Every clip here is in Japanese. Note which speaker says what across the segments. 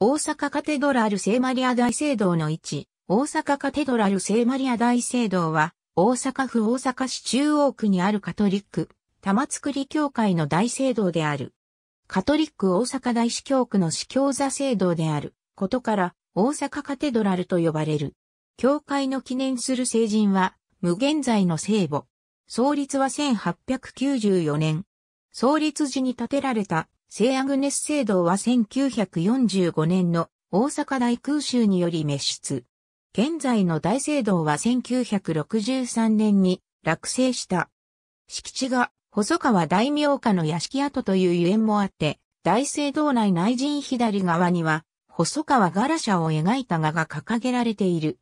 Speaker 1: 大阪カテドラル聖マリア大
Speaker 2: 聖堂の位置、大阪カテドラル聖マリア大聖堂は、大阪府大阪市中央区にあるカトリック、玉造教会の大聖堂である。カトリック大阪大司教区の司教座聖堂であることから、大阪カテドラルと呼ばれる。教会の記念する聖人は、無限在の聖母。創立は1894年。創立時に建てられた聖アグネス聖堂は1945年の大阪大空襲により滅出。現在の大聖堂は1963年に落成した。敷地が細川大名家の屋敷跡というゆえんもあって、大聖堂内内陣左側には細川ガラシャを描いた画が掲げられている。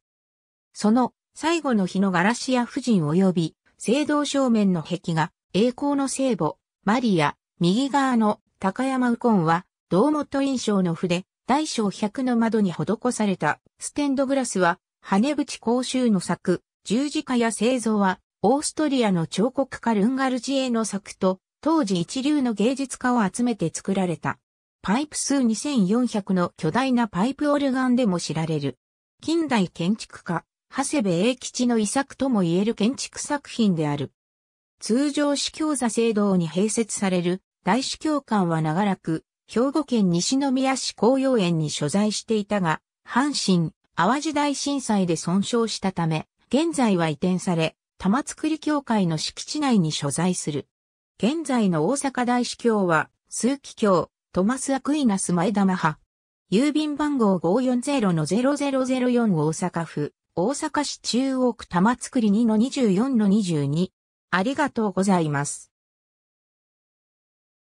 Speaker 2: その最後の日のガラシア夫人及び聖堂正面の壁が栄光の聖母、マリア、右側の高山右近は、道元印象の筆、大小百の窓に施されたステンドグラスは、羽淵公衆の作、十字架や製造は、オーストリアの彫刻家ルンガルジエの作と、当時一流の芸術家を集めて作られた。パイプ数2400の巨大なパイプオルガンでも知られる。近代建築家、長谷部英吉の遺作とも言える建築作品である。通常司教座聖堂に併設される大主教官は長らく、兵庫県西宮市紅葉園に所在していたが、阪神、淡路大震災で損傷したため、現在は移転され、玉造教会の敷地内に所在する。現在の大阪大司教は、数奇教、トマス・アクイナス・前玉派。郵便番号540-0004大阪府、大阪市中央区玉造2-24-22。
Speaker 1: ありがとうございます。